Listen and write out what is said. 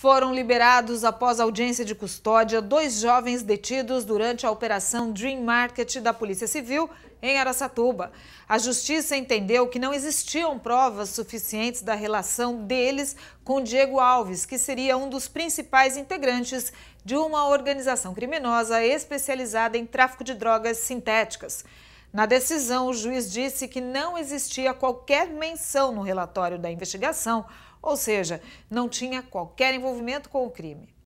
Foram liberados após audiência de custódia dois jovens detidos durante a operação Dream Market da Polícia Civil em Aracatuba. A justiça entendeu que não existiam provas suficientes da relação deles com Diego Alves, que seria um dos principais integrantes de uma organização criminosa especializada em tráfico de drogas sintéticas. Na decisão, o juiz disse que não existia qualquer menção no relatório da investigação, ou seja, não tinha qualquer envolvimento com o crime.